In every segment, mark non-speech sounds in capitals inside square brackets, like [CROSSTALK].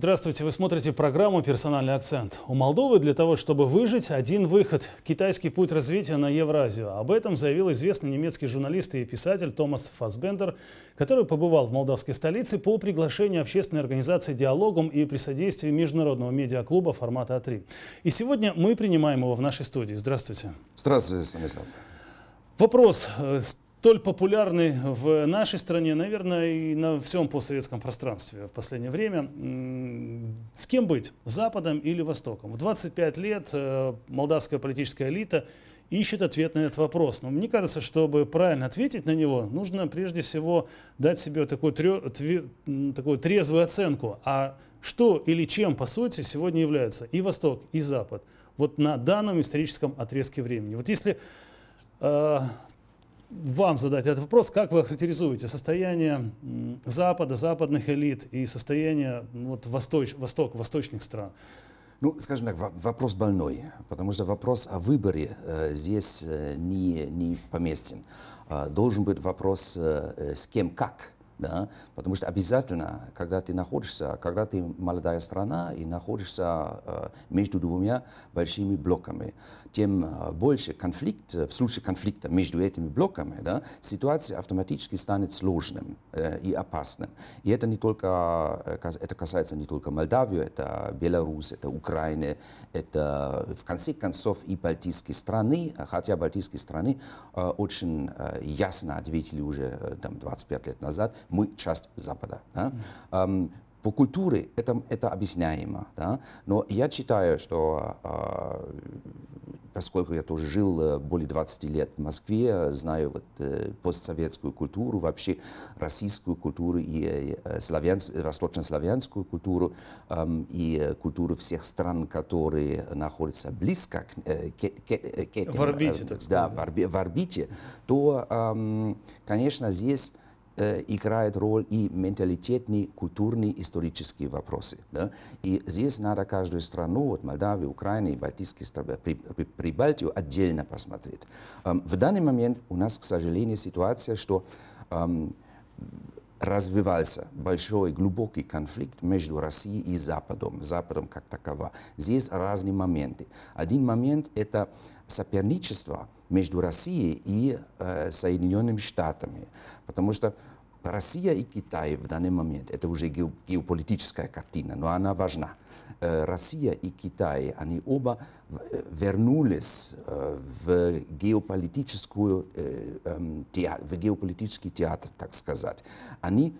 Здравствуйте, вы смотрите программу «Персональный акцент». У Молдовы для того, чтобы выжить, один выход – китайский путь развития на Евразию. Об этом заявил известный немецкий журналист и писатель Томас Фасбендер, который побывал в молдавской столице по приглашению общественной организации «Диалогом» и при содействии международного медиаклуба формата А3. И сегодня мы принимаем его в нашей студии. Здравствуйте. Здравствуйте, Станислав. Вопрос э, столь популярны в нашей стране, наверное, и на всем постсоветском пространстве в последнее время. С кем быть, Западом или Востоком? В 25 лет э, молдавская политическая элита ищет ответ на этот вопрос. Но мне кажется, чтобы правильно ответить на него, нужно прежде всего дать себе такую, трё, тве, такую трезвую оценку, а что или чем, по сути, сегодня является и Восток, и Запад. Вот на данном историческом отрезке времени. Вот если э, вам задать этот вопрос, как вы охарактеризуете состояние Запада, западных элит и состояние ну, вот, восточ, восток, восточных стран? Ну, скажем так, вопрос больной, потому что вопрос о выборе э, здесь э, не, не поместен. Э, должен быть вопрос, э, э с кем как да, потому что обязательно, когда ты находишься, когда ты молодая страна и находишься э, между двумя большими блоками, тем э, больше конфликт, э, в случае конфликта между этими блоками, да, ситуация автоматически станет сложным э, и опасным. И это не только, э, это касается не только Молдавии, это Беларусь, это Украина, это в конце концов и балтийские страны, хотя балтийские страны э, очень э, ясно ответили уже там 25 лет назад, мы часть Запада. Да? Mm-hmm. По культуре это, это объясняемо. Да? Но я считаю, что э, поскольку я тоже жил э, более 20 лет в Москве, знаю вот, э, постсоветскую культуру, вообще российскую культуру и э, славянс, восточнославянскую культуру, э, и культуру всех стран, которые находятся близко к, э, к, к, к этому. В орбите, э, так сказать. Да, в, орби, в орбите. То, э, конечно, здесь э, играют роль и менталитетные, культурные, исторические вопросы. Да? И здесь надо каждую страну, вот Молдавию, Украину, и Балтийские страны, при, при, Прибалтию отдельно посмотреть. Эм, в данный момент у нас, к сожалению, ситуация, что эм, развивался большой глубокий конфликт между Россией и Западом, Западом как такова. Здесь разные моменты. Один момент – это соперничество между Россией и э, Соединенными Штатами, потому что Россия и Китай в данный момент, это уже геополитическая картина, но она важна. Э, Россия и Китай, они оба э, вернулись э, в, геополитическую, эм, в геополитический театр, так сказать. Они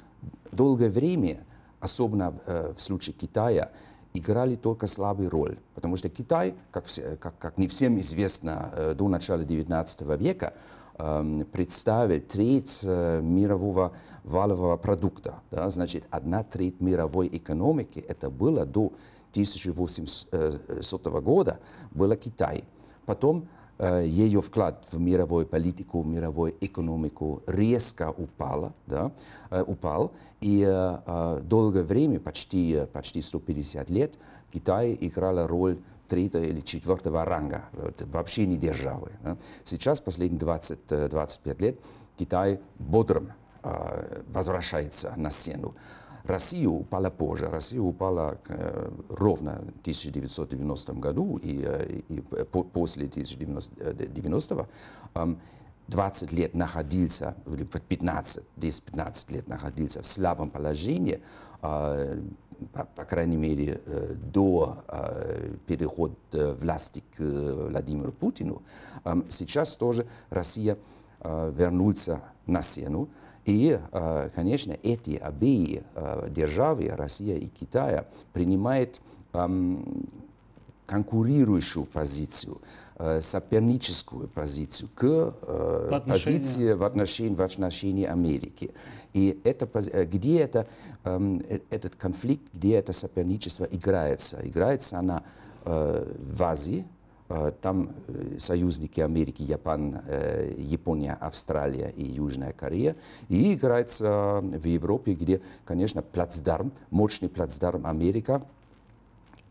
долгое время, особенно в случае Китая, играли только слабую роль. Потому что Китай, как, как, как не всем известно, до начала XIX века, Эм, представить треть э, мирового валового продукта. Да? Значит, одна треть мировой экономики, это было до 1800 э, года, была Китай. Потом э, ее вклад в мировую политику, в мировую экономику резко упал, да, упал. И долгое время, почти, почти 150 лет, Китай играл роль третьего или четвертого ранга, вообще не державы. Сейчас, последние 20-25 э, лет, Китай бодрым э, возвращается на сцену. Россия упала позже. Россия упала э, ровно в 1990 году и, и после 1990 э, 20 лет находился, или 15, 10-15 лет находился в слабом положении. А, по, по крайней мере, э, до э, перехода власти к э, Владимиру Путину, эм, сейчас тоже Россия вернулся на сцену. И, конечно, эти обеи державы, Россия и Китай, принимают эм, конкурирующую позицию. Э, соперническую позицию к э, позиции в отношении, в отношении Америки. И это, э, где это, эм, этот конфликт, где это соперничество играется? Играется она в Азии, там союзники Америки, Япон, Япония, Австралия и Южная Корея. И играется в Европе, где, конечно, плацдарм, мощный плацдарм Америка,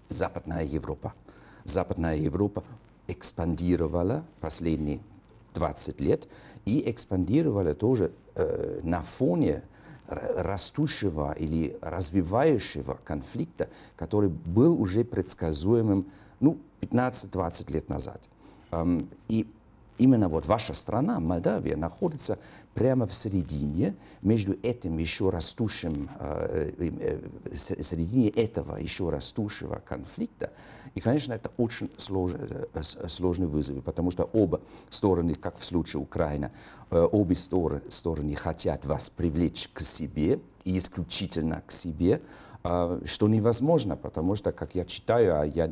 Западная Европа. Западная Европа экспандировала последние 20 лет и экспандировала тоже э, на фоне растущего или развивающего конфликта, который был уже предсказуемым ну, 15-20 лет назад. Эм, и именно вот ваша страна, Молдавия, находится прямо в середине, между этим еще растущим, э, э, э, середине этого еще растущего конфликта. И, конечно, это очень сложный вызов, потому что оба стороны, как в случае Украины, обе стороны хотят вас привлечь к себе, и исключительно к себе, а, что невозможно, потому что, как я читаю, а я,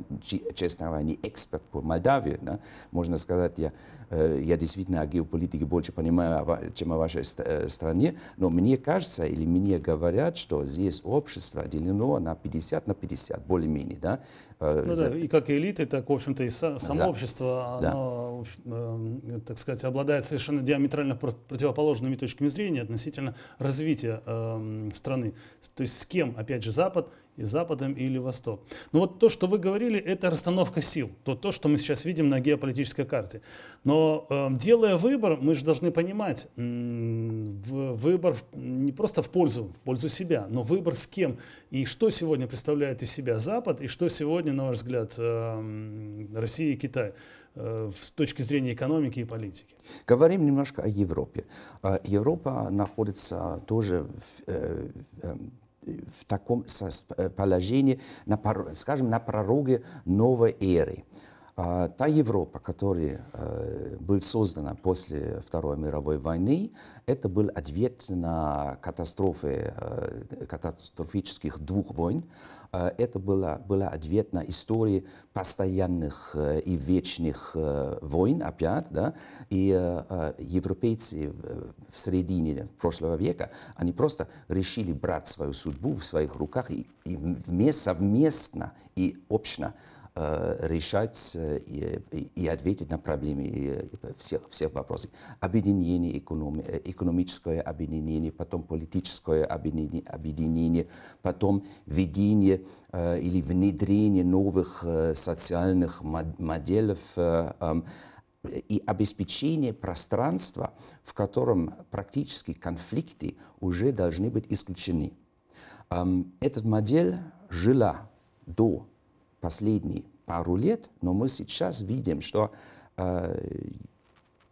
честно говоря, не эксперт по Молдавии, да, можно сказать, я Э, я действительно о геополитике больше понимаю, чем о вашей э, стране, но мне кажется или мне говорят, что здесь общество делено на 50 на 50, более-менее. Да? Э, ну, За... да, и как элиты, так, в общем-то, и само За... общество, да. оно, эм, так сказать, обладает совершенно диаметрально противоположными точками зрения относительно развития эм, страны. То есть с кем, опять же, Запад и Западом или Восток. Но ну, вот то, что вы говорили, это расстановка сил, то, то что мы сейчас видим на геополитической карте. Но э, делая выбор, мы же должны понимать, э, выбор не просто в пользу, в пользу себя, но выбор с кем и что сегодня представляет из себя Запад и что сегодня, на ваш взгляд, э, Россия и Китай э, с точки зрения экономики и политики. Говорим немножко о Европе. Э, Европа находится тоже в э, эм, в таком э, положении, на, скажем, на пророге новой эры. А, та Европа, которая э, была создана после Второй мировой войны, это был ответ на катастрофы, э, катастрофических двух войн. Э, это была, была ответ на истории постоянных и вечных войн опять. Да? И европейцы в середине прошлого века, они просто решили брать свою судьбу в своих руках и, и совместно и общно Э, решать э, и, и ответить на проблемы э, всех, всех вопросов. Объединение, экономи, экономическое объединение, потом политическое объединение, потом введение или внедрение новых социальных моделей эм, и обеспечение пространства, в котором практически конфликты уже должны быть исключены. Эм, Эта модель жила до последние пару лет, но мы сейчас видим, что э,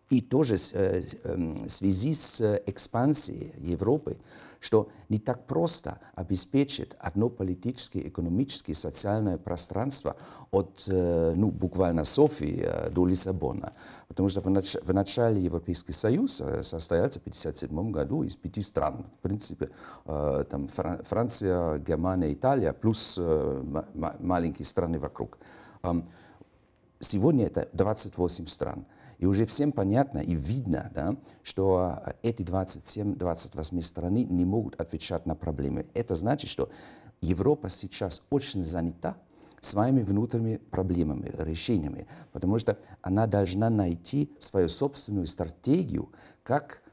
и тоже э, эм, в связи с э, экспансией Европы, что не так просто обеспечить одно политическое, экономическое, социальное пространство от, э, ну, буквально Софии э, до Лиссабона. Потому что в, нач в начале Европейский Союз э, состоялся в 1957 году из пяти стран. В принципе, там Фран Франция, Германия, Италия, плюс маленькие страны вокруг. Сегодня это 28 стран. И уже всем понятно и видно, да, что э, эти 27-28 страны не могут отвечать на проблемы. Это значит, что Европа сейчас очень занята своими внутренними проблемами, решениями, потому что она должна найти свою собственную стратегию, как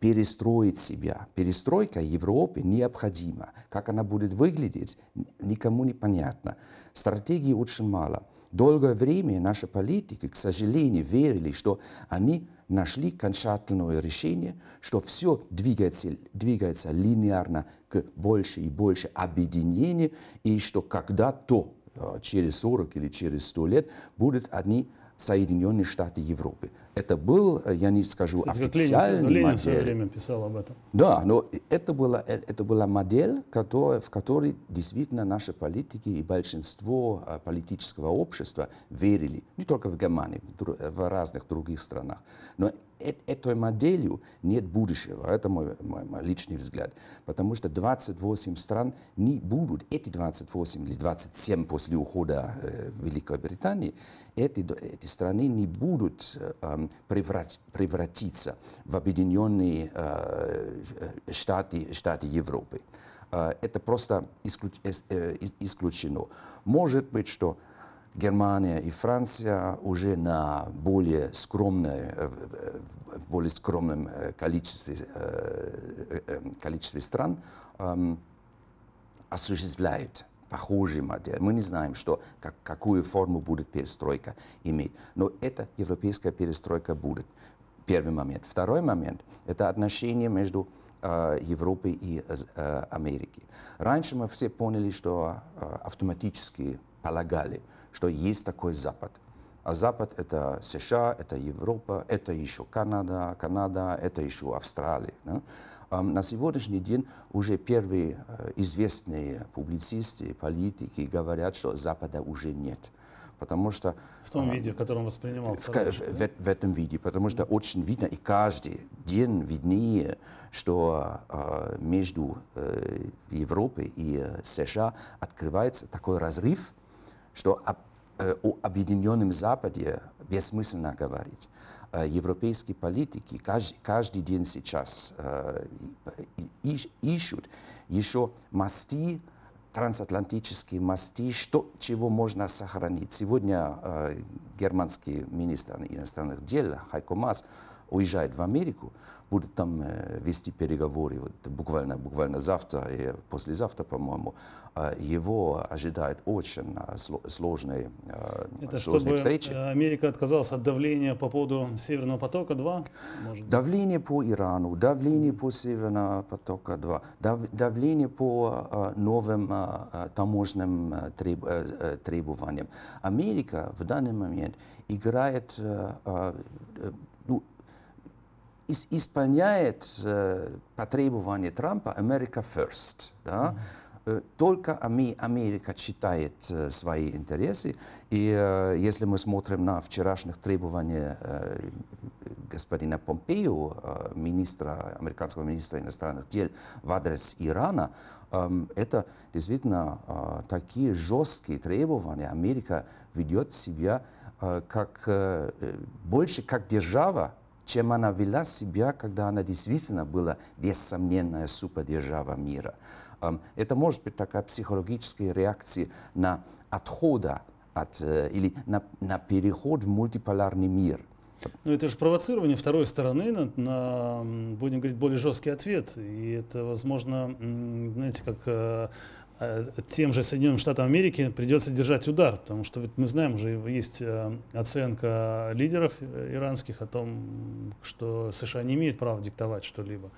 перестроить себя. Перестройка Европы необходима. Как она будет выглядеть, никому не понятно. Стратегии очень мало долгое время наши политики, к сожалению, верили, что они нашли окончательное решение, что все двигается, двигается линейно к больше и больше объединения, и что когда-то, э, через 40 или через 100 лет, будут одни Соединенные Штаты Европы. Это был, э, я не скажу Кстати, официальный ну, Ленин, Ленин модель. все время писал об этом. Да, но это была, э, это была модель, которая, в которой действительно наши политики и большинство э, политического общества верили. Не только в Германии, в, в разных других странах. Но этой моделью нет будущего. Это мой, мой, мой личный взгляд. Потому что 28 стран не будут, эти 28 или 27 после ухода э, Великобритании, эти, эти страны не будут э, эм, преврат, превратиться в объединенные э, э, штаты, штаты Европы. Э, это просто исключ, э, э исключено. Может быть, что Германия и Франция уже на более скромной, э, в более скромном э, количестве, э, эм, количестве стран эм, осуществляют похожие модели. Мы не знаем, что, как, какую форму будет перестройка иметь. Но эта европейская перестройка будет. Первый момент. Второй момент – это отношения между э, Европой и э, Америкой. Раньше мы все поняли, что э, автоматически полагали, что есть такой Запад. А Запад – это США, это Европа, это еще Канада, Канада, это еще Австралия. Да? На сегодняшний день уже первые э, известные публицисты, политики говорят, что Запада уже нет. Потому что... В том виде, в котором воспринимался. В, в, в, в этом виде. Потому что очень видно, и каждый день виднее, что э, между э, Европой и США открывается такой разрыв, что об, э, о объединенном Западе бессмысленно говорить. Э, европейские политики каждый, каждый день сейчас э, ищут еще мосты, трансатлантические мосты, что, чего можно сохранить. Сегодня э, германский министр иностранных дел Хайко Мас уезжает в Америку, будет там э, вести переговоры, вот буквально, буквально завтра и послезавтра, по-моему, а, его ожидает очень а, сложные, а, Это сложные чтобы встречи. Э, Америка отказалась от давления по поводу Северного потока-2? Давление по Ирану, давление по Северного потока-2, давление по новым таможенным э, требованиям. Америка в данный момент играет ну, исполняет э, потребование Трампа America first. Да? Mm -hmm. Только Америка читает э, свои интересы. И э, если мы смотрим на вчерашних требований господина Помпео, министра, американского министра иностранных дел, в адрес Ирана, эм, это действительно такие жесткие требования. Америка ведет себя как, больше как держава, чем она вела себя, когда она действительно была бессомненная супердержава мира. Это может быть такая психологическая реакция на отхода от, э, или на, на переход в мультиполярный мир. Ну это же провоцирование второй стороны на, на, будем говорить, более жесткий ответ. И это, возможно, знаете, как э, Э, тем же Соединенным Штатам Америки придется держать удар, потому что ведь мы знаем уже есть э, оценка лидеров э, иранских о том, что США не имеют права диктовать что-либо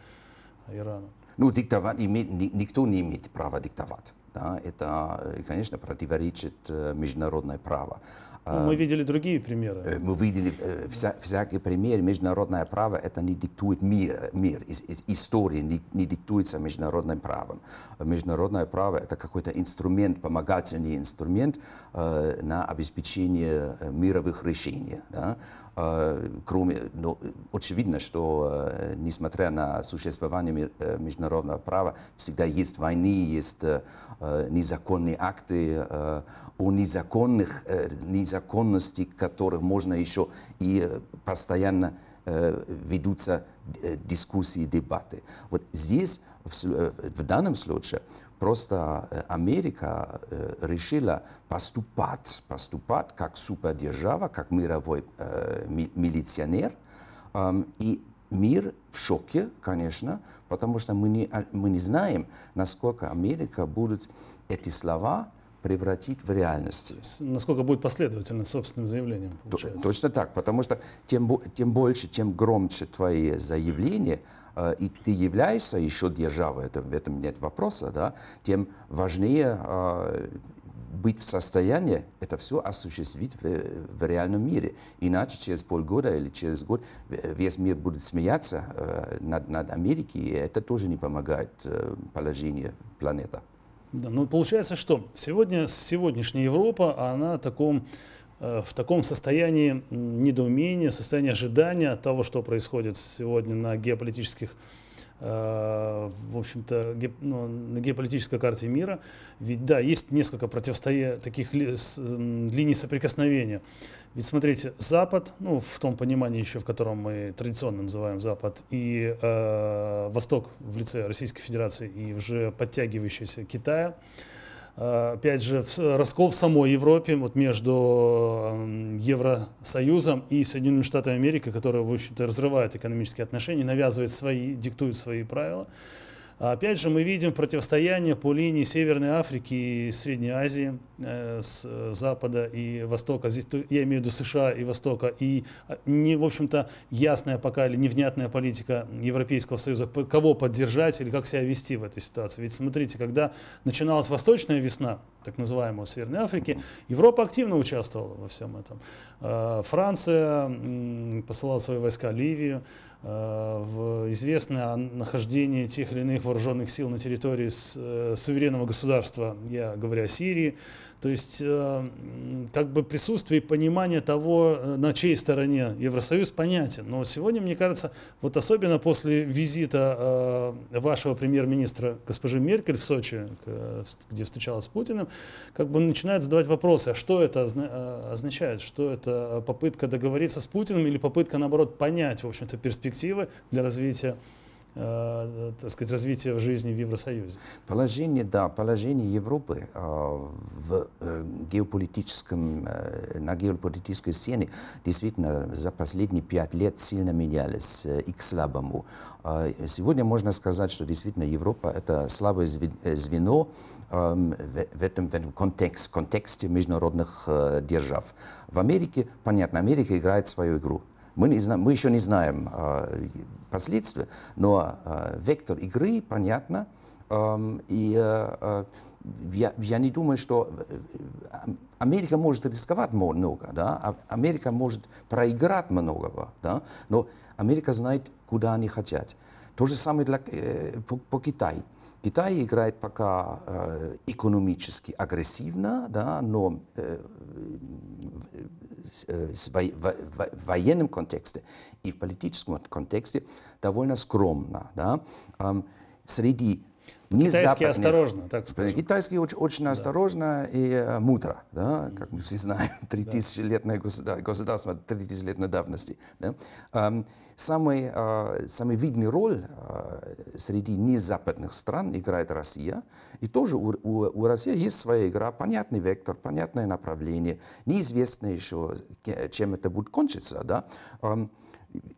Ирану. Ну, диктовать имеет, никто не имеет права диктовать. Да, это, э, конечно, противоречит э, международное право. Но ну, мы эм, видели другие примеры. Э, мы видели вся, всякие примеры. Международное право это не диктует мир. мир. История не, не диктуется международным правом. Международное право это какой-то инструмент, помогательный инструмент на обеспечение мировых решений. Да? Кроме, ну, очевидно, что несмотря на существование международного права, всегда есть войны, есть Э, незаконные акты, э, о незаконных, э, незаконности которых можно еще и постоянно ведутся дискуссии, дебаты. Вот здесь, в данном случае, просто Америка решила поступать, поступать как супердержава, как мировой милиционер, эм, и мир в шоке, конечно, потому что мы не, а, мы не знаем, насколько Америка будет эти слова превратить в реальность. Насколько будет последовательно собственным заявлением, получается. Точно так, потому что тем, тем больше, тем громче твои заявления, э, и ты являешься еще державой, в этом нет вопроса, да, тем важнее э, быть в состоянии это все осуществить в, э, в реальном мире. Иначе через полгода или через год э, весь мир будет смеяться э, над, над Америкой, и это тоже не помогает э, положению планеты. Да, ну получается, что сегодня сегодняшняя Европа, она в таком, э, в таком состоянии недоумения, состоянии ожидания от того, что происходит сегодня на геополитических Э, в общем-то, ге, ну, на геополитической карте мира. Ведь да, есть несколько противостоя таких ли, с, линий соприкосновения. Ведь смотрите, Запад, ну, в том понимании еще, в котором мы традиционно называем Запад, и э, Восток в лице Российской Федерации и уже подтягивающийся Китая, опять же, раскол в самой Европе, вот между Евросоюзом и Соединенными Штатами Америки, которые, в общем-то, разрывают экономические отношения, навязывают свои, диктуют свои правила. Опять же, мы видим противостояние по линии Северной Африки и Средней Азии, э, с э, Запада и Востока. Здесь я имею в виду США и Востока. И, а, не, в общем-то, ясная пока или невнятная политика Европейского Союза, кого поддержать или как себя вести в этой ситуации. Ведь смотрите, когда начиналась Восточная весна, так называемого Северной Африки, Европа активно участвовала во всем этом. Э, Франция посылала свои войска Ливию. Э, в известное нахождение тех или иных вооруженных сил на территории э, суверенного государства, я говорю о Сирии, то есть э, как бы присутствие и понимание того, э, на чьей стороне Евросоюз понятен. Но сегодня, мне кажется, вот особенно после визита э, вашего премьер-министра госпожи Меркель в Сочи, где встречалась с Путиным, как бы начинает задавать вопросы, а что это означает, что это попытка договориться с Путиным или попытка, наоборот, понять, в общем-то, перспективы для развития Э, э, так сказать, развития в жизни в Евросоюзе? Положение, да, положение Европы э, в геополитическом, на геополитической сцене действительно за последние пять лет сильно менялось и к слабому. сегодня можно сказать, что действительно Европа это слабое звено эм, в, этом, в этом контекст, контексте международных держав. В Америке, понятно, Америка играет свою игру. Мы, не знаем, мы еще не знаем э, последствия, но э, вектор игры понятно. Э, и э, я, я не думаю, что э, э, Америка может рисковать много, да? А Америка может проиграть многого, да? но Америка знает, куда они хотят. То же самое для, э, по, по Китаю. Китай играет пока э, экономически агрессивно, да, но э, э, в военном контексте и в политическом контексте довольно скромно. Да. Среди не Китайские западных. осторожно, так скажем. Китайские очень, очень да. осторожно и э, мудро, да, как мы все знаем, 3000-летное [LAUGHS] да. государство, 3000-летней давности. Да. Самый, а, самый видный роль а, среди незападных стран играет Россия. И тоже у, у, у России есть своя игра, понятный вектор, понятное направление. Неизвестно еще, чем это будет кончиться. Да.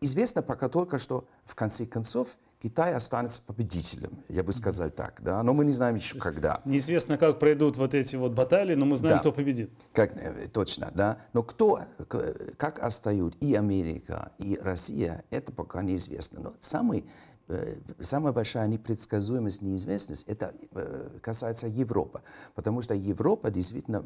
Известно пока только, что в конце концов Китай останется победителем, я бы сказал так, да, но мы не знаем еще когда. Неизвестно, как пройдут вот эти вот баталии, но мы знаем, да. кто победит. Как, э, точно, да, но кто, как остают и Америка, и Россия, это пока неизвестно. Но самый, э, самая большая непредсказуемость, неизвестность, это э, касается Европы, потому что Европа действительно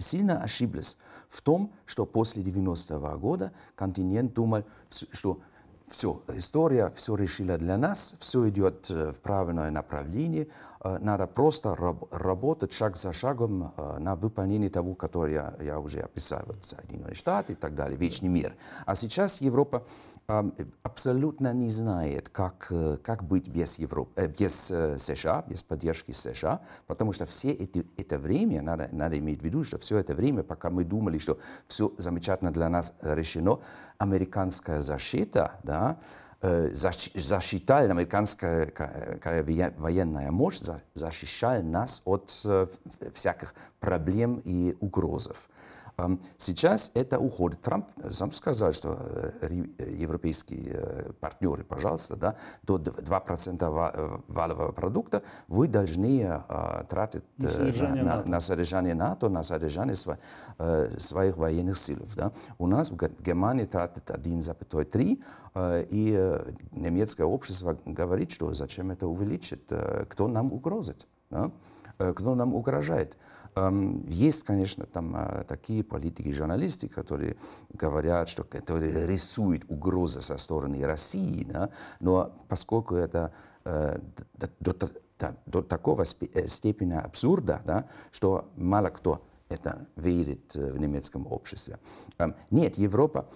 сильно ошиблась в том, что после 90-го года континент думал, что все, история все решила для нас, все идет э, в правильное направление, э, надо просто раб работать шаг за шагом э, на выполнение того, которое я, я уже описал, вот Соединенные Штаты и так далее, вечный мир. А сейчас Европа Э, абсолютно не знает, как, э, как быть без, Европы, э, без США, без поддержки США, потому что все эти, это время, надо, надо иметь в виду, что все это время, пока мы думали, что все замечательно для нас решено, американская защита, да, защитал, американская военная мощь защищала нас от всяких проблем и угрозов. А сейчас это уходит. Трамп сам сказал, что э, э, европейские э, партнеры, пожалуйста, да, до 2% валового продукта вы должны тратить на содержание, НАТО. На содержание своих военных сил. Да. У нас в Германии тратит 1,3%, и немецкое общество говорит, что зачем это увеличить, кто нам угрозит. Да? кто нам угрожает. Эм, есть, конечно, там э, такие политики, журналисты, которые говорят, что которые рисуют угрозы со стороны России, да? но поскольку это э, до, до, до такого э, степени абсурда, да, что мало кто это верит в немецком обществе. Эм, нет, Европа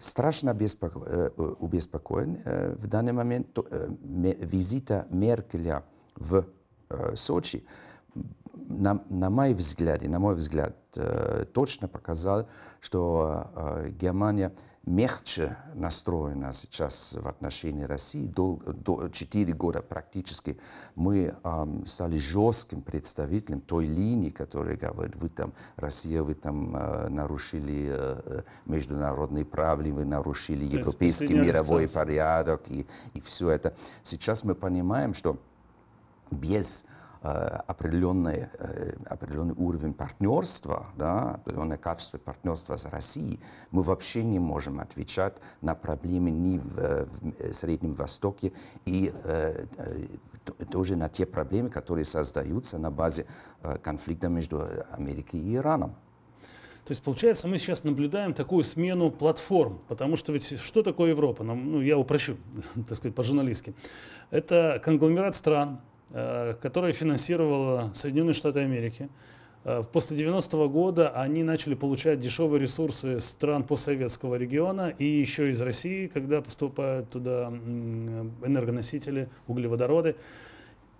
страшно беспоко... в данный момент визита Меркеля в Сочи на, на мой взгляд, и на мой взгляд, э, точно показал, что э, Германия мягче настроена сейчас в отношении России. До, до 4 года практически мы эм, стали жестким представителем той линии, которая говорит, вы там, Россия, вы там э, нарушили э, э международные правила, вы нарушили То европейский мировой порядок и, и все это. Сейчас мы понимаем, что без Э, определенный, э, определенный уровень партнерства, да, определенное качество партнерства с Россией, мы вообще не можем отвечать на проблемы ни в, в э, Среднем Востоке и тоже на те проблемы, которые создаются на базе конфликта между Америкой и Ираном. То есть, получается, мы сейчас наблюдаем такую смену платформ, потому что ведь что такое Европа? Ну, ну я упрощу, [LAUGHS] так сказать, по-журналистски. Это конгломерат стран, Э, которая финансировала Соединенные Штаты Америки. Э, после 90-го года они начали получать дешевые ресурсы стран постсоветского региона и еще из России, когда поступают туда энергоносители, углеводороды.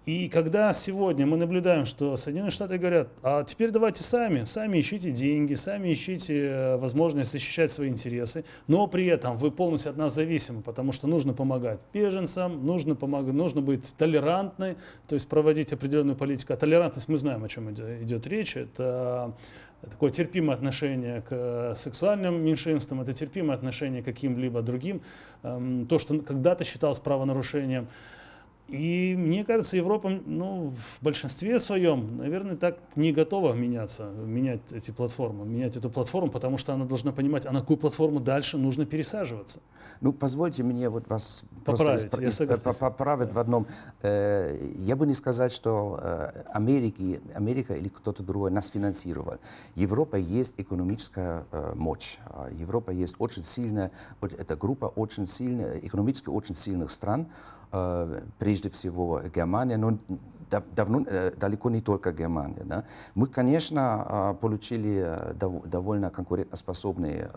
И когда сегодня мы наблюдаем, что Соединенные Штаты говорят, а теперь давайте сами, сами ищите деньги, сами ищите э, возможность защищать свои интересы, но при этом вы полностью от нас зависимы, потому что нужно помогать беженцам, нужно, помогать, нужно быть толерантны, то есть проводить определенную политику. А толерантность, мы знаем, о чем идет речь, это э, такое терпимое отношение к э, сексуальным меньшинствам, это терпимое отношение к каким-либо другим, эм, то, что когда-то считалось правонарушением. И мне кажется, Европа ну, в большинстве своем, наверное, так не готова меняться, менять эти платформы, менять эту платформу, потому что она должна понимать, а на какую платформу дальше нужно пересаживаться. Ну, позвольте мне вот вас поправить, исп... я поправить да. в одном. Э, я бы не сказать, что э, Америки, Америка или кто-то другой нас финансировал. Европа есть экономическая э, мощь. А Европа есть очень сильная, вот эта группа очень сильная, экономически очень сильных стран, Э, прежде всего Германия, но давно, э, далеко не только Германия. Да? Мы, конечно, э, получили довольно конкурентоспособные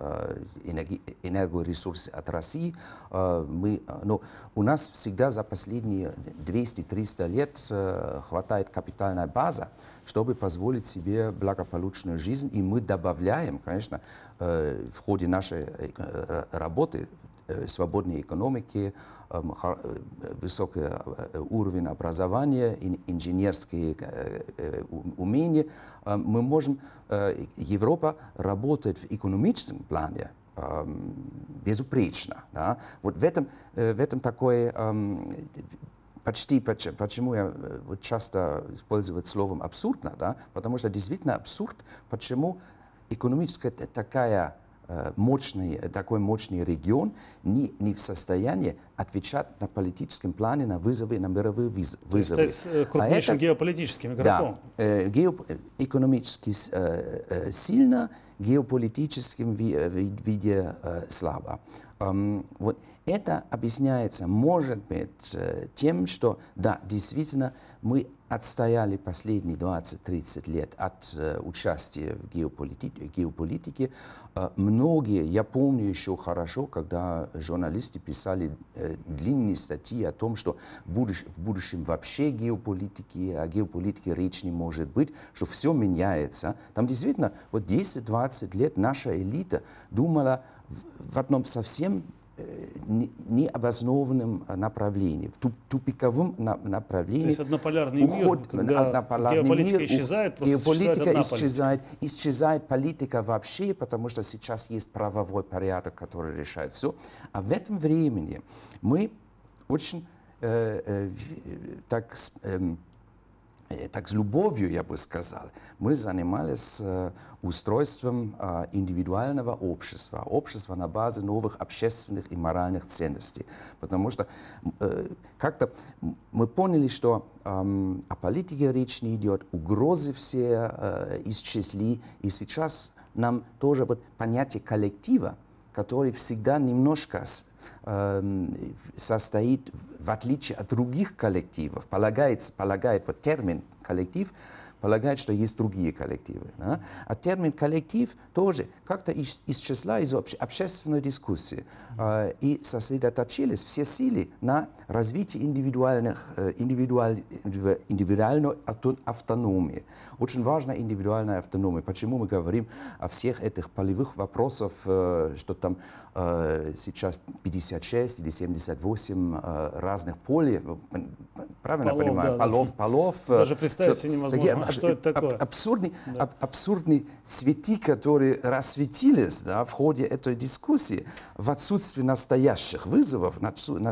энерги, энергоресурсы от России, мы, но у нас всегда за последние 200-300 лет хватает капитальная база, чтобы позволить себе благополучную жизнь. И мы добавляем, конечно, в ходе нашей работы свободной экономики, Эм, э, высокий э, уровень образования, инженерские э, умения, эм, мы можем, Европа работает в экономическом плане эм, безупречно. Да? Вот в этом, в этом такое почти, почему я вот часто использую словом абсурдно, да? потому что действительно абсурд, почему экономическая такая Э, мощный, э, такой мощный регион не, не в состоянии отвечать на политическом плане на вызовы, на мировые вызовы. То есть, стать э, а крупнейшим а геополитическим игроком. Да, э, гео, экономически э, сильно, геополитическим в, в, виде э, слабо. Эм, вот это объясняется, может быть, тем, что да, действительно мы отстояли последние 20-30 лет от э, участия в геополити геополитике. Э, многие, я помню еще хорошо, когда журналисты писали э, длинные статьи о том, что будущ в будущем вообще геополитики, о геополитике речь не может быть, что все меняется. Там действительно вот 10-20 лет наша элита думала в, в одном совсем Э, необоснованном э, направлении, в тупиковом направлении. То есть однополярный уход, мир, когда однополярный геополитика мир, исчезает, просто геополитика исчезает, исчезает, исчезает политика вообще, потому что сейчас есть правовой порядок, который решает все. А в этом времени мы очень э, э, э так... Э, Э, так с любовью, я бы сказал, мы занимались э, устройством а, индивидуального общества, общества на базе новых общественных и моральных ценностей. Потому что э, как-то мы поняли, что о политике речь не идет, угрозы все исчезли, и сейчас нам тоже вот понятие коллектива, который всегда немножко Эм, состоит, в отличие от других коллективов, полагается, полагает вот термин коллектив, полагает, что есть другие коллективы. Да? А термин коллектив тоже как-то из, из числа из обще, общественной дискуссии. Э, и сосредоточились все силы на развитии индивидуальных, э, индивидуаль, индивидуальной автономии. Очень важна индивидуальная автономия. Почему мы говорим о всех этих полевых вопросах, э, что там э, сейчас 56 или 78 э, разных полей, правильно полов, понимаю, да, полов, полов. Э, Даже представить себе невозможно что это такое? Аб абсурдный, да. аб абсурдные свети, которые рассветились да, в ходе этой дискуссии в отсутствии настоящих вызовов, в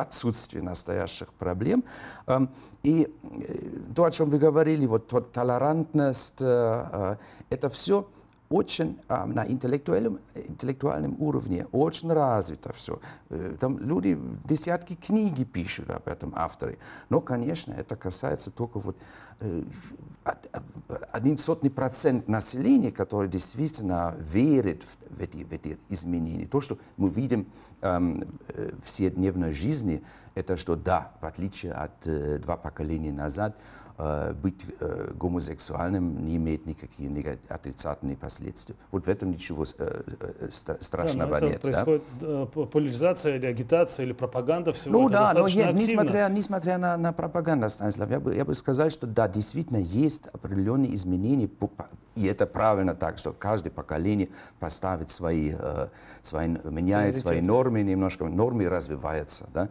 отсутствии э, настоящих проблем. Эм, и э, то, о чем вы говорили, вот, вот толерантность, э, это все – очень а, на интеллектуальном, интеллектуальном уровне очень развито все. Э, там люди десятки книги пишут об этом авторы Но, конечно, это касается только вот э, э, один сотный процент населения, которое действительно верит в эти, в эти изменения. То, что мы видим эм, в вседневной жизни, это что да, в отличие от э, два поколения назад, Biti homosexualnim nije imeti nikakvih отрицательnih последствий. Вот в этом ничего э, э, э, ну, страшного да, нет. Происходит да? поляризация или агитация или пропаганда всего Ну да, но нет, несмотря, несмотря на, на пропаганду, Станислав, я бы, я бы сказал, что да, действительно есть определенные изменения, и это правильно так, что каждое поколение поставит свои, свои меняет свои нормы немножко, нормы развиваются, да,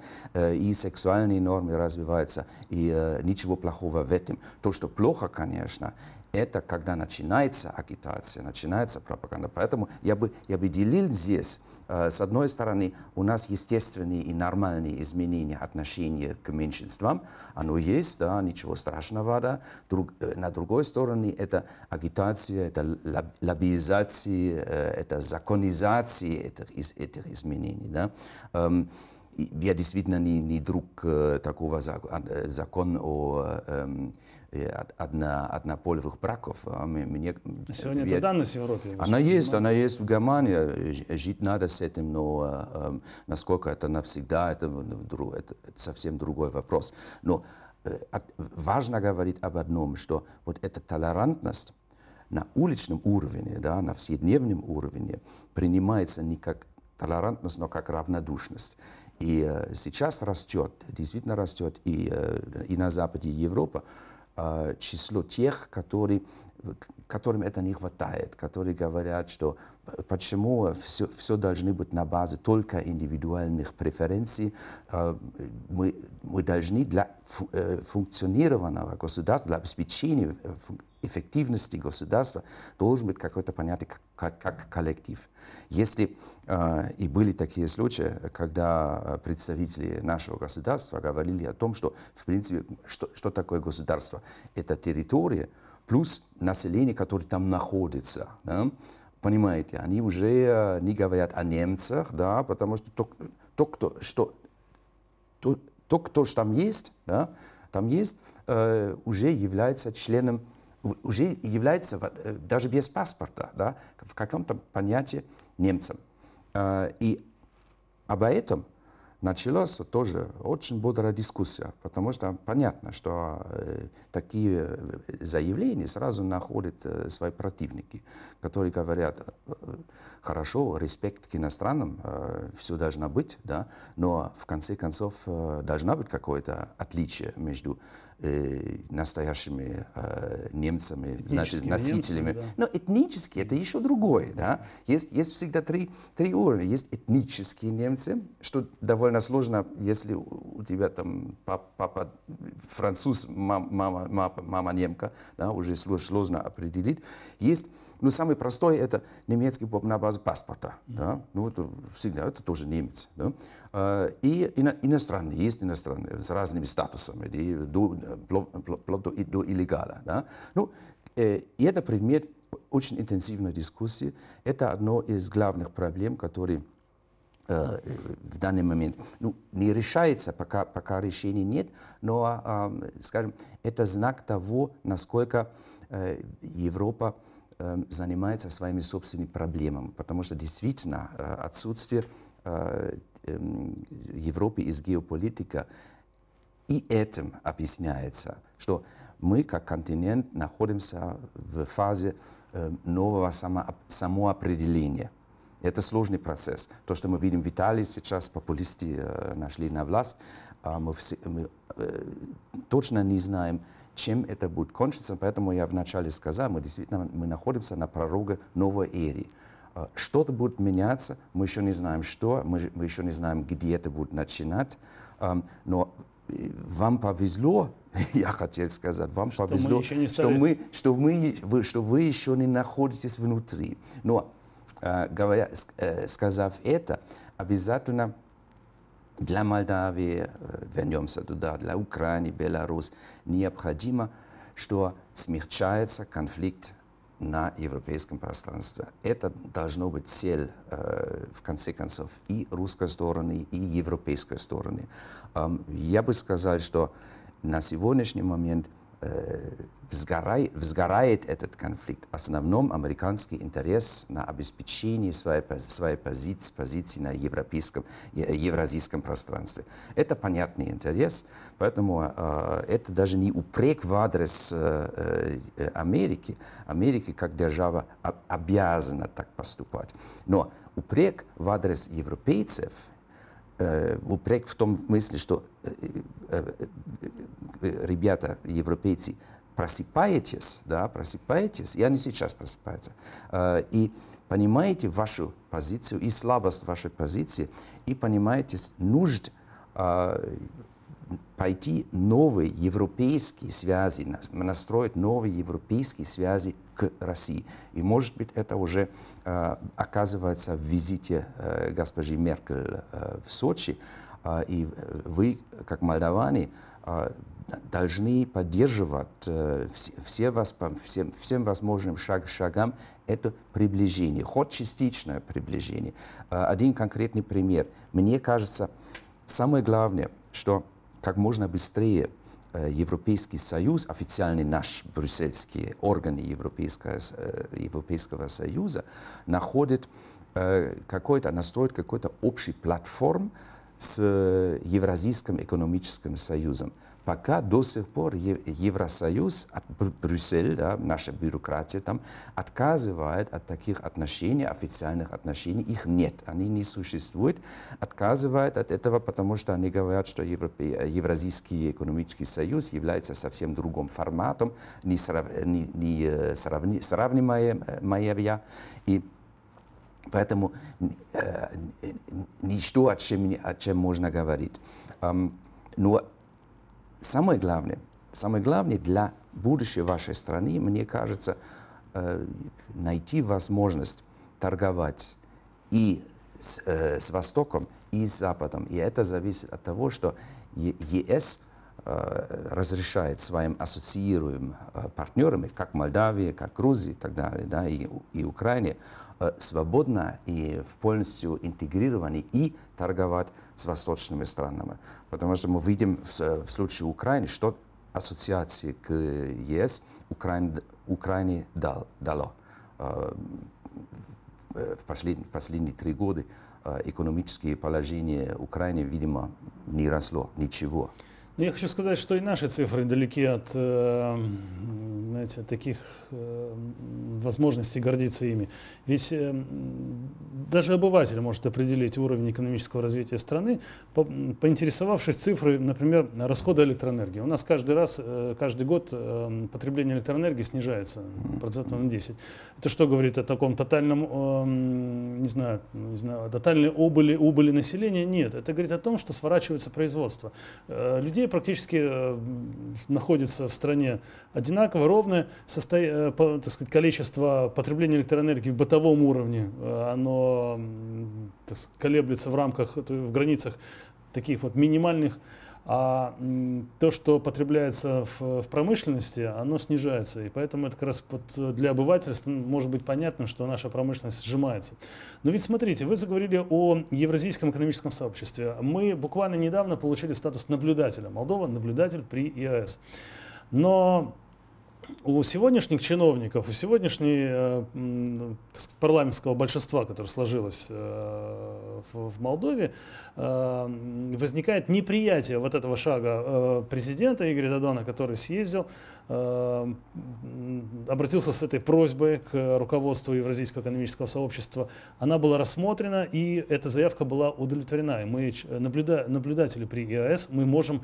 и сексуальные нормы развиваются, и ничего плохого в этим. То, что плохо, конечно, это когда начинается агитация, начинается пропаганда. Поэтому я бы, я бы делил здесь, э, с одной стороны, у нас естественные и нормальные изменения отношения к меньшинствам, оно есть, да, ничего страшного, да. Друг, э, на другой стороне это агитация, это лоб, лоббизация, э, это законизация этих, из, этих изменений, да. Эм, я действительно не, не друг э, такого э, закона о эм, э, одна, однополевых браков. А мне, мне, а Сегодня я, это данность в Европе. Она есть, она есть в Германии. Жить надо с этим, но э, эм, насколько это навсегда, это, это, это совсем другой вопрос. Но э, важно говорить об одном, что вот эта толерантность на уличном уровне, да, на вседневном уровне принимается не как толерантность, но как равнодушность. И э, сейчас растет, действительно растет и, э, и на Западе Европы а, число тех, которые которым это не хватает, которые говорят, что почему все, все должны быть на базе только индивидуальных преференций. Э, мы, мы должны для э, функционированного государства, для обеспечения э, эффективности государства должен быть какое-то понятие как, как коллектив. Если и были такие случаи, когда представители нашего государства говорили о том, что в принципе что, что такое государство? Это территория, плюс население, которое там находится. Да? Понимаете, они уже э, не говорят о немцах, да, потому что то, то кто, что, то, то, кто там есть, да, там есть, э, уже является членом, уже является э, даже без паспорта, да, в каком-то понятии немцем. Э, и об этом началась тоже очень бодрая дискуссия, потому что понятно, что э, такие э, заявления сразу находят э, свои противники, которые говорят, хорошо, респект к иностранным, все должно быть, да, но в конце концов должна быть какое-то отличие между Э, настоящими э, немцами, значит, носителями. Немцы, да. Но этнические это еще другое. Да? Есть, есть всегда три, три уровня. Есть этнические немцы, что довольно сложно, если у тебя там папа, папа француз, мама, мама, мама немка, да, уже сложно определить. Есть но ну, самый простой – это немецкий поп на базе паспорта. Mm-hmm. Да? Ну, вот э, всегда это тоже немец. Да? А, и иностранные, есть иностранные с разными статусами, и до, вплоть до, до иллегала. Да? Ну, э, и это предмет очень интенсивной дискуссии. Это одно из главных проблем, которые э, в данный момент ну, не решается, пока, пока решений нет, но, ну, а, а, скажем, это знак того, насколько Европа Эм, занимается своими собственными проблемами, потому что действительно э, отсутствие э, эм, Европы из геополитика и этим объясняется, что мы как континент находимся в фазе э, нового самоопределения. Это сложный процесс. То, что мы видим в Италии сейчас, популисты нашли на власть, а мы, все, мы э, точно не знаем, чем это будет кончиться. Поэтому я вначале сказал, мы действительно мы находимся на пророге новой эры. А что-то будет меняться, мы еще не знаем что, мы, мы еще не знаем, где это будет начинать. А, но э, вам повезло, [LAUGHS] я хотел сказать, вам что повезло, мы стали... что, мы, что, мы, вы, что вы еще не находитесь внутри. Но, э, говоря, э, сказав это, обязательно для Молдавии, э, вернемся туда, для Украины, Беларусь, необходимо, что смягчается конфликт на европейском пространстве. Это должно быть цель, э, в конце концов, и русской стороны, и европейской стороны. Я бы сказал, что на сегодняшний момент – Э, взгорай, взгорает этот конфликт. В основном американский интерес на обеспечение своей, своей позиции, позиции на европейском, э, евразийском пространстве. Это понятный интерес, поэтому э, это даже не упрек в адрес э, э, Америки. Америка как держава обязана так поступать. Но упрек в адрес европейцев – Э, упрек в том смысле, что э, э, ребята, европейцы, просыпаетесь, да, просыпаетесь, и они сейчас просыпаются, и понимаете вашу позицию и слабость вашей позиции, и понимаете нужд пойти новые европейские связи, настроить новые европейские связи к России. И, может быть, это уже э, оказывается в визите э, госпожи Меркель э, в Сочи. А, э, и вы, как молдаване, э, а, должны поддерживать э, все, все восп... всем, всем возможным шаг, шагам это приближение, хоть частичное приближение. Э, один конкретный пример. Мне кажется, самое главное, что как можно быстрее э, Европейский Союз, официальный наш брюссельский орган Европейского, э, Европейского Союза, находит э, какой-то, настроит какой-то общий платформ с Евразийским экономическим союзом пока до сих пор Евросоюз, Брюссель, да, наша бюрократия там, отказывает от таких отношений, официальных отношений. Их нет, они не существуют. Отказывает от этого, потому что они говорят, что Европе... Евразийский экономический союз является совсем другим форматом, не, срав... не, не э, сравни... сравнимая. Э, И поэтому э, ничто, о чем, о чем можно говорить. но самое главное, самое главное для будущего вашей страны, мне кажется, э, найти возможность торговать и с, э, с Востоком, и с Западом. И это зависит от того, что ЕС Э, разрешает своим ассоциируемым э, партнерам, как Молдавии, как Грузии и так далее, да, и, и Украине, э, свободно и полностью интегрированы и торговать с восточными странами. Потому что мы видим в, в случае Украины, что ассоциации к ЕС Украине, Украине дал, дало в последние, в последние три года экономические положения Украины, видимо, не росло ничего. Но ну, я хочу сказать, что и наши цифры далеки от э, знаете, таких э, возможностей гордиться ими. Ведь э, даже обыватель может определить уровень экономического развития страны, поинтересовавшись цифрой, например, расхода электроэнергии. У нас каждый раз, э, каждый год э, потребление электроэнергии снижается процентов на 10. Это что говорит о таком тотальном, эм, не знаю, ну, не знаю тотальной убыли, убыли населения? Нет, это говорит о том, что сворачивается производство. Э, людей практически находится в стране одинаково, ровное, состо... так сказать, количество потребления электроэнергии в бытовом уровне, оно колеблется в рамках, в границах таких вот минимальных, а то, что потребляется в, в промышленности, оно снижается. И поэтому это как раз вот для обывателя может быть понятно, что наша промышленность сжимается. Но ведь смотрите, вы заговорили о Евразийском экономическом сообществе. Мы буквально недавно получили статус наблюдателя. Молдова наблюдатель при ЕАЭС. Но у сегодняшних чиновников, у сегодняшнего э, парламентского большинства, которое сложилось э, в Молдове, э, возникает неприятие вот этого шага президента Игоря Додона, который съездил, обратился с этой просьбой к руководству Евразийского экономического сообщества. Она была рассмотрена, и эта заявка была удовлетворена. И мы, наблюда, наблюдатели при ИАС, мы можем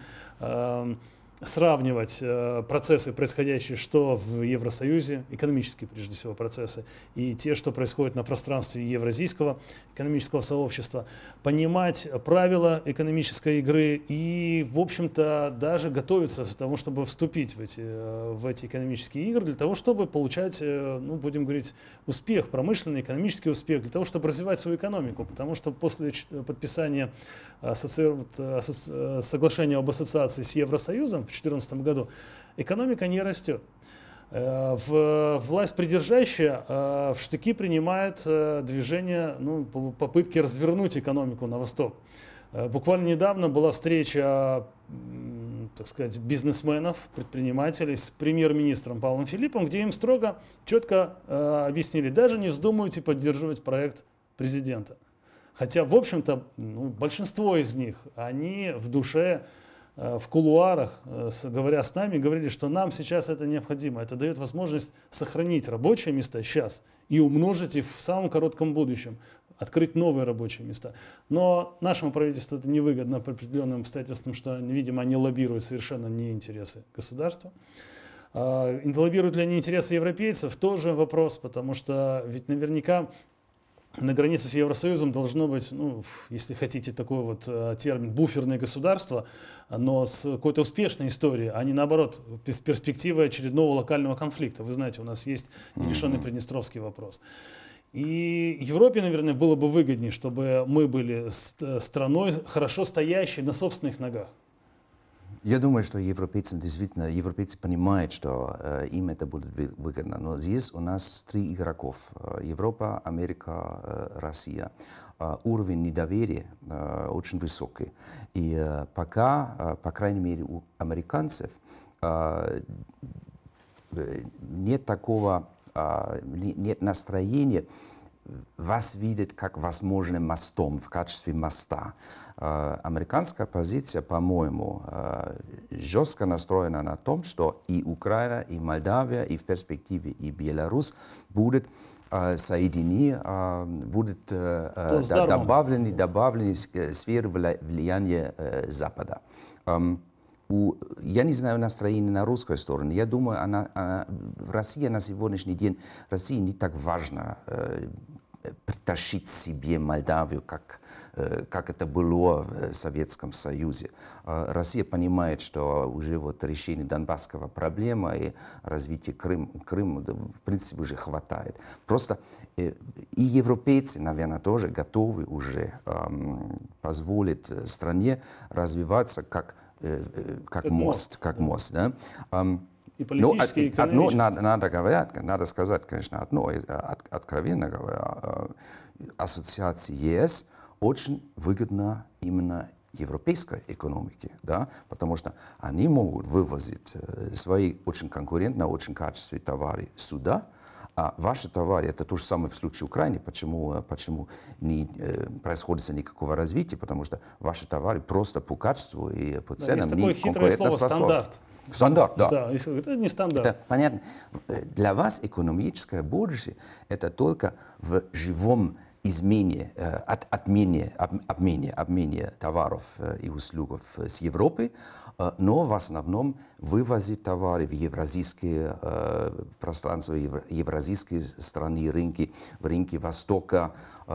сравнивать э, процессы, происходящие что в Евросоюзе, экономические прежде всего процессы, и те, что происходят на пространстве евразийского экономического сообщества, понимать правила экономической игры и, в общем-то, даже готовиться к тому, чтобы вступить в эти, э, в эти экономические игры, для того, чтобы получать, э, ну, будем говорить, успех, промышленный, экономический успех, для того, чтобы развивать свою экономику, потому что после подписания э, асоци... соглашения об ассоциации с Евросоюзом, в 2014 году, экономика не растет. Э, в власть придержащая э, в штыки принимает э, движение, ну, попытки развернуть экономику на восток. Буквально недавно была встреча, так сказать, бизнесменов, предпринимателей с премьер-министром Павлом Филиппом, где им строго, четко объяснили, даже не вздумайте поддерживать проект президента. Хотя, в общем-то, ну, большинство из них, они в душе Э, в кулуарах, э, говоря с нами, говорили, что нам сейчас это необходимо. Это дает возможность сохранить рабочие места сейчас и умножить их в самом коротком будущем, открыть новые рабочие места. Но нашему правительству это невыгодно по определенным обстоятельствам, что, видимо, они лоббируют совершенно не интересы государства. А, лоббируют ли они интересы европейцев, тоже вопрос, потому что ведь наверняка на границе с Евросоюзом должно быть, ну, если хотите такой вот э, термин, буферное государство, но с какой-то успешной историей, а не наоборот, с перспективой очередного локального конфликта. Вы знаете, у нас есть нерешенный Приднестровский вопрос. И Европе, наверное, было бы выгоднее, чтобы мы были э, страной, хорошо стоящей на собственных ногах. Я думаю, что европейцам действительно, европейцы понимают, что э, им это будет выгодно. Но здесь у нас три игроков. Э, Европа, Америка, э, Россия. Э, уровень недоверия э, очень высокий. И э, пока, э, по крайней мере, у американцев э, э нет такого, э, нет настроения вас видит как возможным мостом в качестве моста. Э, американская позиция, по-моему, э, жестко настроена на том, что и Украина, и Молдавия, и в перспективе и Беларусь будут э, соединены, будут добавлены, добавлены сферы влияния Запада. Эм, у, я не знаю настроение на русской стороне. Я думаю, она, она, Россия на сегодняшний день, России не так важно э, притащить себе Молдавию, как, э, как это было в э, Советском Союзе. Э, Россия понимает, что уже вот решение Донбасского проблемы и развитие Крым, Крыма, в принципе, уже хватает. Просто э, и европейцы, наверное, тоже готовы уже э, позволить стране развиваться как Э, э, как мост, как мост. Да? И ну, а, политически, а, но, ну, и одно, надо, надо, говорить, надо сказать, конечно, одно, э, откровенно говоря, а, ассоциации ЕС очень выгодна именно европейской экономике, да, потому что они могут вывозить свои очень конкурентные, очень качественные товары сюда, а ваши товары, это то же самое в случае Украины, почему, э, почему не э, происходит никакого развития, потому что ваши товары просто по качеству и по ценам да, не конкурентно слово, стандарт. Стандарт, да. да. Это не стандарт. Это понятно. Э, для вас экономическая боржа – это только в живом измене, э, от, отмене, об, обмене, обмене товаров и услугов с Европы, Э, но в основном вывозит товары в евразийские э, пространства, евразийские страны, рынки, в рынки Востока, э,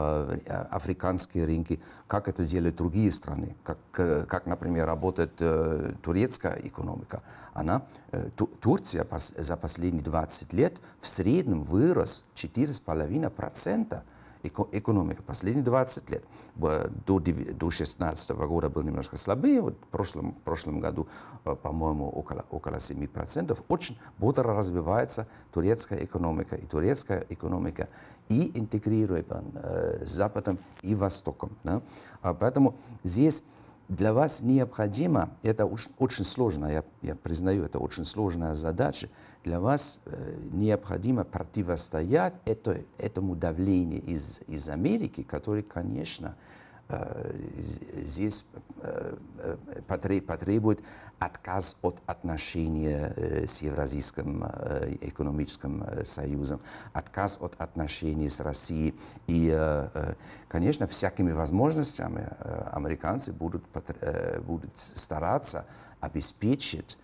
а, африканские рынки. Как это делают другие страны? Как, э, как например, работает э, турецкая экономика? Она, э, Турция пос, за последние 20 лет в среднем вырос 4,5% экономика. Последние 20 лет, до, до 16 -го года был немножко слабее, вот в прошлом, в прошлом году, э, по-моему, около, около 7%. Очень бодро развивается турецкая экономика. И турецкая экономика и интегрируема э, с Западом и Востоком. Да? А поэтому здесь для вас необходимо, это очень сложно, я, я признаю, это очень сложная задача, для вас э, необходимо противостоять это, этому давлению из, из Америки, который, конечно, э, здесь э, потребует отказ от отношения э, с Евразийским экономическим союзом, отказ от отношений с Россией. И, конечно, всякими возможностями американцы будут, будут стараться обеспечить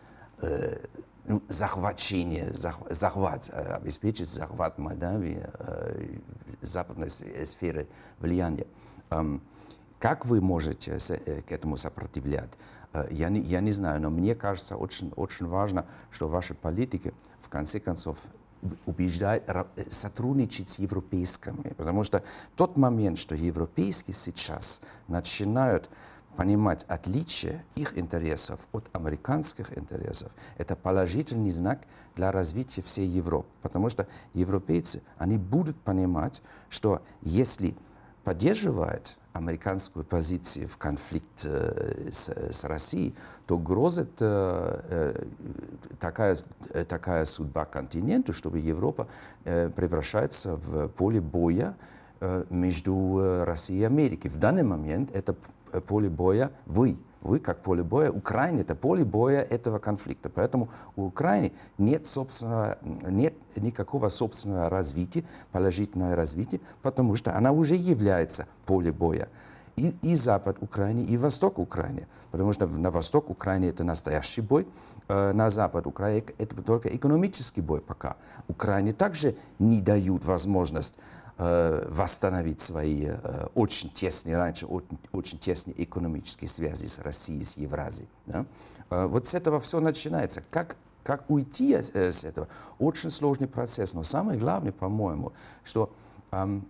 ну, захвачение, захват, захват, э, обеспечить захват Молдавии, э, западной сферы влияния. Эм, как вы можете э, к этому сопротивлять? Я не, я не знаю, но мне кажется очень, очень важно, что ваши политики в конце концов убеждают, сотрудничать с европейскими. Потому что тот момент, что европейские сейчас начинают понимать отличие их интересов от американских интересов, это положительный знак для развития всей Европы. Потому что европейцы, они будут понимать, что если поддерживает американскую позицию в конфликте э, с, с Россией, то грозит э, э такая, э, такая судьба континенту, чтобы Европа э, превращается в поле боя между Россией и Америкой. В данный момент это Э, поле боя вы. Вы как поле боя. Украина – это поле боя этого конфликта. Поэтому у Украины нет, собственного, нет никакого собственного развития, положительного развития, потому что она уже является поле боя и, и запад Украины, и восток Украины. Потому что на восток Украины это настоящий бой, э, на запад Украины это только экономический бой пока. Украине также не дают возможность Э, восстановить свои э, очень тесные, раньше очень, очень тесные экономические связи с Россией, с Евразией. Да? Э, вот с этого все начинается. Как, как уйти с этого? Очень сложный процесс, но самое главное, по-моему, что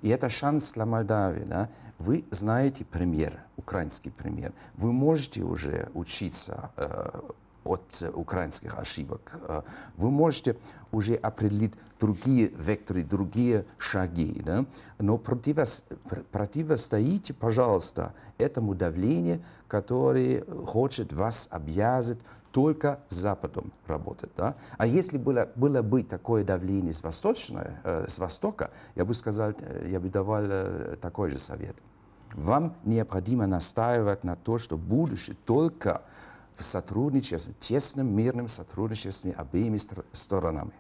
и это шанс для Молдавии. Да? Вы знаете пример, украинский пример. Вы можете уже учиться от э, украинских ошибок. Э, вы можете уже определить другие векторы, другие шаги. Да? Но противос... противостоите, пожалуйста, этому давлению, которое хочет вас обязать только с Западом работать. Да? А если было, было бы такое давление с, восточной, э, с Востока, я бы сказал, э, я бы давал такой же совет. Вам необходимо настаивать на то, что будущее только в сотрудничестве, тесном мирном сотрудничестве обеими сторонами.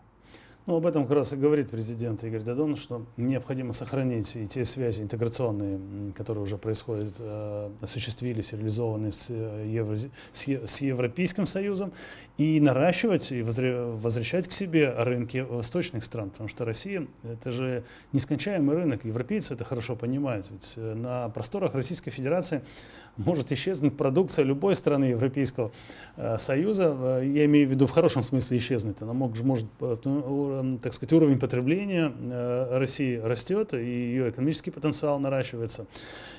Ну, об этом как раз и говорит президент Игорь Дадон, что необходимо сохранить и те связи интеграционные, которые уже происходят, э, осуществились, реализованы с, э, евро, с Европейским Союзом, и наращивать, и возвращать к себе рынки восточных стран, потому что Россия – это же нескончаемый рынок, европейцы это хорошо понимают, ведь э, на просторах Российской Федерации может исчезнуть продукция любой страны Европейского э, Союза. Э, я имею в виду в хорошем смысле исчезнуть. Она может, э, может так сказать, уровень потребления России растет, и ее экономический потенциал наращивается.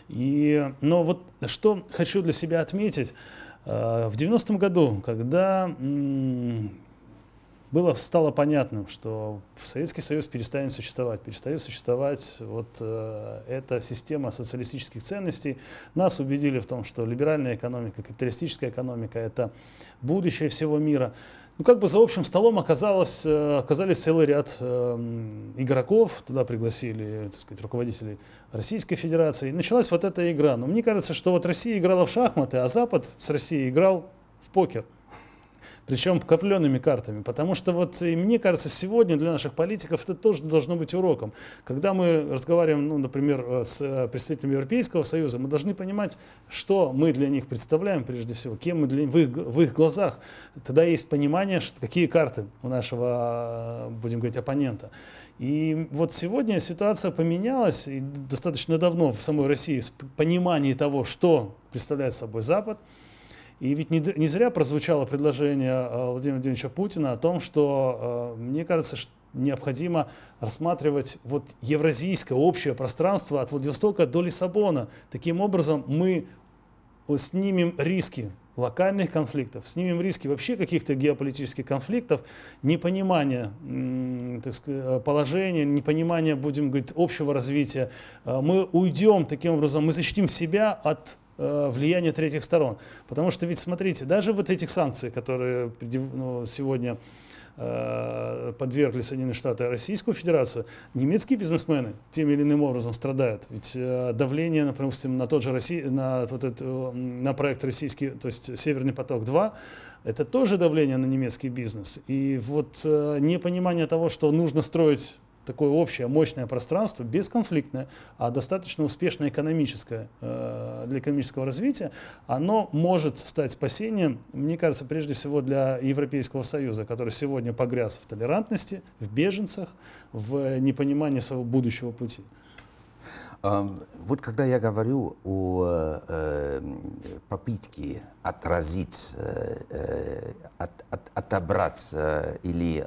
И, но вот что хочу для себя отметить. В 90-м году, когда было, стало понятным, что Советский Союз перестанет существовать. Перестает существовать вот э, эта система социалистических ценностей. Нас убедили в том, что либеральная экономика, капиталистическая экономика – это будущее всего мира. Ну, как бы за общим столом оказалось, э, оказались целый ряд э, игроков. Туда пригласили, так сказать, руководителей Российской Федерации. И началась вот эта игра. Но мне кажется, что вот Россия играла в шахматы, а Запад с Россией играл в покер причем покопленными картами. Потому что вот, и мне кажется, сегодня для наших политиков это тоже должно быть уроком. Когда мы разговариваем, ну, например, э, с э, представителями Европейского Союза, мы должны понимать, что мы для них представляем прежде всего, кем мы для, в, их, в их глазах. Тогда есть понимание, что, какие карты у нашего, э, будем говорить, оппонента. И вот сегодня ситуация поменялась и достаточно давно в самой России в понимании того, что представляет собой Запад, и ведь не, не зря прозвучало предложение э, Владимира Владимировича Путина о том, что, э, мне кажется, что необходимо рассматривать вот евразийское общее пространство от Владивостока до Лиссабона. Таким образом мы снимем риски локальных конфликтов, снимем риски вообще каких-то геополитических конфликтов, непонимания сказать, э, положения, непонимания, будем говорить, общего развития. Э, мы уйдем таким образом, мы защитим себя от э, влияния третьих сторон. Потому что ведь, смотрите, даже вот этих санкций, которые ну, сегодня Э, подвергли Соединенные Штаты и Российскую Федерацию, немецкие бизнесмены тем или иным образом страдают. Ведь э, давление, например, на тот же Россий, на, вот этот, э, на проект российский, то есть Северный поток-2, это тоже давление на немецкий бизнес. И вот непонимание того, что нужно строить такое общее мощное пространство, бесконфликтное, а достаточно успешное экономическое э, для экономического развития, оно может стать спасением, мне кажется, прежде всего для Европейского Союза, который сегодня погряз в толерантности, в беженцах, в непонимании своего будущего пути. Вот когда я говорю о э, попытке отразить, э, э, от, от, отобрать или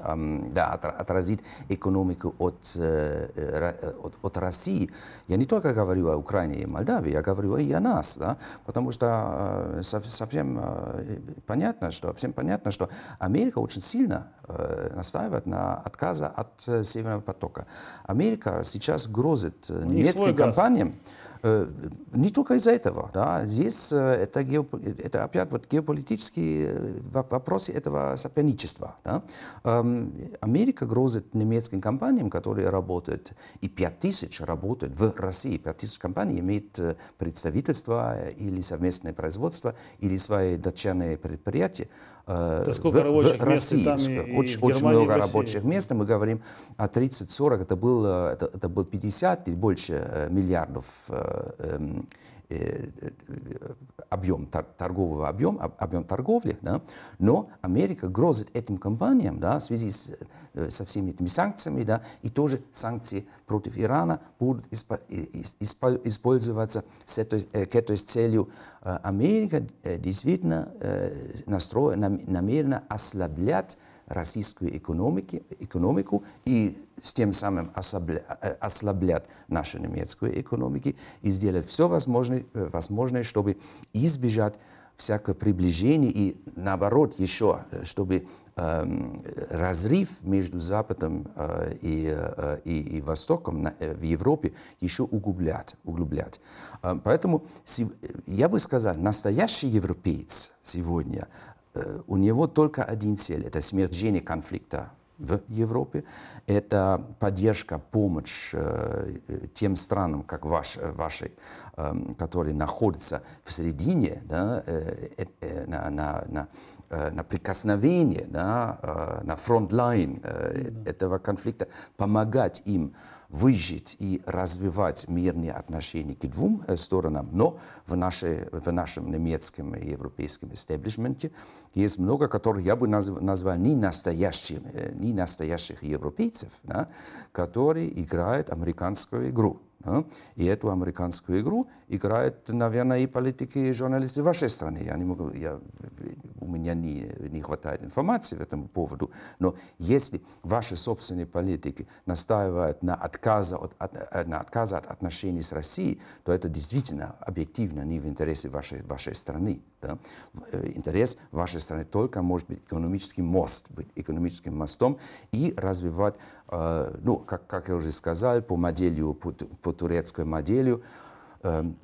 да, отразить экономику от, э, от, от России. Я не только говорю о Украине и Молдавии, я говорю и о нас, да? потому что совсем понятно, что всем понятно, что Америка очень сильно настаивает на отказа от Северного потока. Америка сейчас грозит немецким компаниям. Газ Э, не только из-за этого. Да. Здесь э, это, геоп... это опять вот геополитические э, вопросы этого соперничества. Да. Эм, Америка грозит немецким компаниям, которые работают, и 5000 работают в России. 5000 компаний имеют представительство или совместное производство, или свои дочерние предприятия. Это сколько в, рабочих в России. мест там и, очень, и очень много и рабочих мест. Мы говорим о 30-40, это было, это, это было 50 и больше миллиардов Э, э, объем торгового объема, объем торговли, да, но Америка грозит этим компаниям да, в связи с, э, со всеми этими санкциями, да, и тоже санкции против Ирана будут использоваться с этой, к этой целью. Америка действительно настроена, намерена ослаблять российскую экономики, экономику и с тем самым э, ослаблять нашу немецкую экономику и сделать все возможное, э, возможное чтобы избежать всякое приближение и наоборот еще, э, чтобы эм, разрыв между Западом э, и, э, и, и Востоком на, э, в Европе еще углублять. углублять. Э, поэтому я бы сказал, настоящий европеец сегодня Э, у него только один цель – это смерть конфликта в Европе. Это поддержка, помощь э, э тем странам, как ваш, ваши, э, эм, которые находятся в середине, да, э, э, э на, на, на, э, на прикосновение, да, э, на фронтлайн э, mm -hmm. этого конфликта, помогать им выжить и развивать мирные отношения к двум э, сторонам. Но в, нашей, в нашем немецком и европейском истеблишменте есть много, которые я бы назвал не настоящими, э, не настоящих европейцев, да, которые играют американскую игру. Да? И эту американскую игру играют, наверное, и политики, и журналисты вашей страны. Я не могу, я, у меня не, не хватает информации в этом поводу. Но если ваши собственные политики настаивают на отказа от, от, э, на отказе от отношений с Россией, то это действительно объективно не в интересе вашей, вашей страны. Да? Э, интерес вашей страны только может быть экономический мост, быть экономическим мостом и развивать Э, ну, как, как я уже сказал, по моделью, по, по турецкой модели, эм,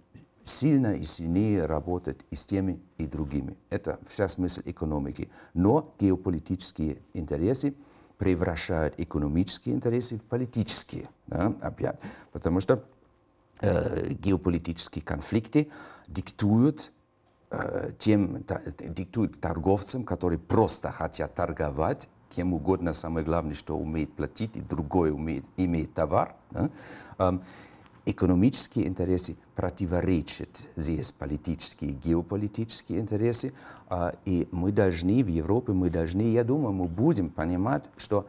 сильно и сильнее работать и с теми, и другими. Это вся смысл экономики. Но геополитические интересы превращают экономические интересы в политические. Да, опять. Потому что э, геополитические конфликты диктуют э, тем диктуют торговцам, которые просто хотят торговать кем угодно, самое главное, что умеет платить, и другой умеет, имеет товар. Да? экономические интересы противоречат здесь политические, геополитические интересы, э, и мы должны в Европе, мы должны, я думаю, мы будем понимать, что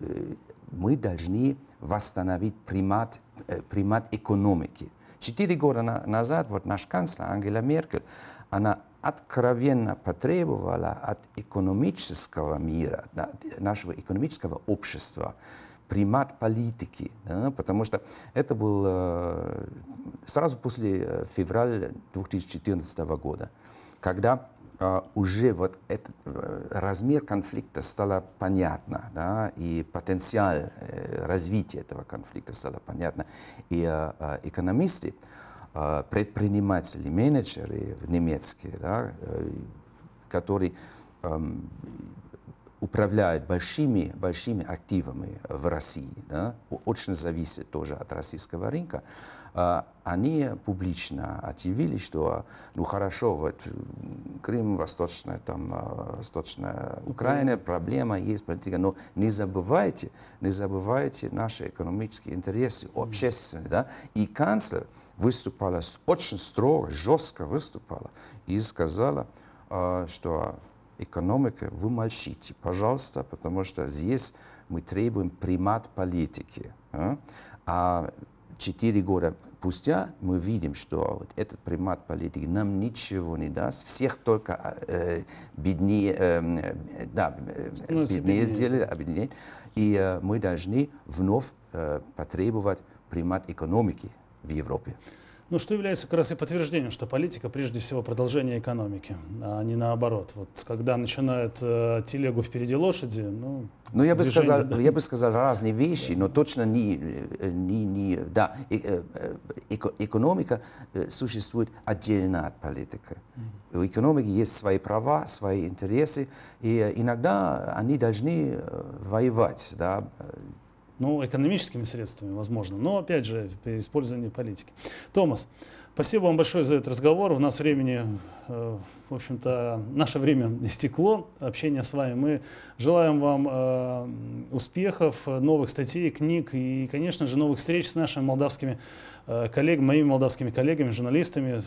э, мы должны восстановить примат, э, примат экономики. Четыре года назад вот наш канцлер Ангела Меркель, она откровенно потребовала от экономического мира, нашего экономического общества, примат политики, да, потому что это был э, сразу после э, февраля 2014 года, когда э, уже вот этот размер конфликта стало понятно, да, и потенциал развития этого конфликта стало понятно, и экономисты Э, предприниматели, менеджеры немецкие, да, э, которые эм, управляют большими, большими активами в России, да, очень зависит тоже от российского рынка, а, они публично объявили, что ну хорошо, вот Крым, Восточная, там, а, Восточная Украина, проблема есть, политика, но не забывайте, не забывайте наши экономические интересы, общественные, да, и канцлер выступала очень строго, жестко выступала и сказала, а, что экономика, вы пожалуйста, потому что здесь мы требуем примат политики. А? а четыре года спустя мы видим, что вот этот примат политики нам ничего не даст, всех только а, э, беднее, э, э да, э, беднее, беднее сделали, объединять, а и э, мы должны вновь э, потребовать примат экономики в Европе. Ну, что является как раз и подтверждением, что политика прежде всего продолжение экономики, а не наоборот. Вот когда начинают э, телегу впереди лошади, ну... Ну, я, бы сказал, да. я бы сказал разные вещи, но точно не... Э, не, не да, э, э, экономика э, существует отдельно от политики. У экономики есть свои права, свои интересы, и э, иногда они должны воевать, да, ну, экономическими средствами, возможно, но, опять же, при использовании политики. Томас, спасибо вам большое за этот разговор. У нас времени э, в общем-то, наше время [LAUGHS] истекло общение с вами. Мы желаем вам э, успехов, новых статей, книг и, конечно же, новых встреч с нашими молдавскими э, коллегами, моими молдавскими коллегами, журналистами,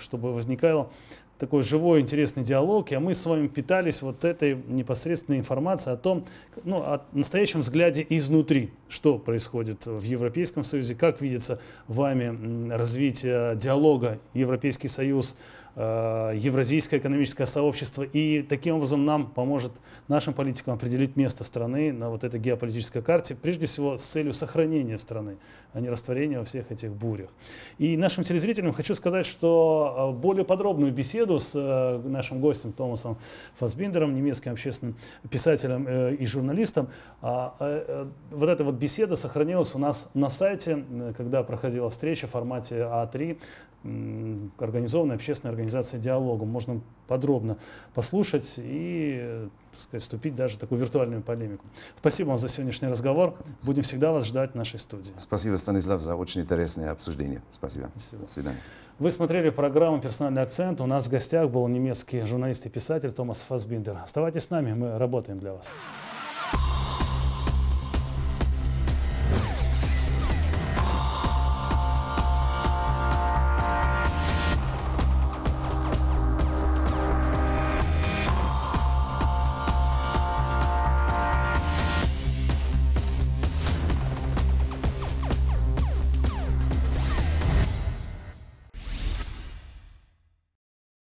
чтобы возникало такой живой, интересный диалог, а мы с вами питались вот этой непосредственной информацией о том, ну, о настоящем взгляде изнутри, что происходит в Европейском Союзе, как видится вами развитие диалога Европейский Союз, Э, Евразийское экономическое сообщество. И таким образом нам поможет нашим политикам определить место страны на вот этой геополитической карте, прежде всего с целью сохранения страны, а не растворения во всех этих бурях. И нашим телезрителям хочу сказать, что э, более подробную беседу с э, нашим гостем Томасом Фасбиндером, немецким общественным писателем и журналистом, а, вот эта вот беседа сохранилась у нас на сайте, когда проходила встреча в формате А3, организованная общественная организация организации диалога. Можно подробно послушать и, так сказать, вступить даже в такую виртуальную полемику. Спасибо вам за сегодняшний разговор. Будем всегда вас ждать в нашей студии. Спасибо, Станислав, за очень интересное обсуждение. Спасибо. Спасибо. До свидания. Вы смотрели программу «Персональный акцент». У нас в гостях был немецкий журналист и писатель Томас Фасбиндер. Оставайтесь с нами, мы работаем для вас.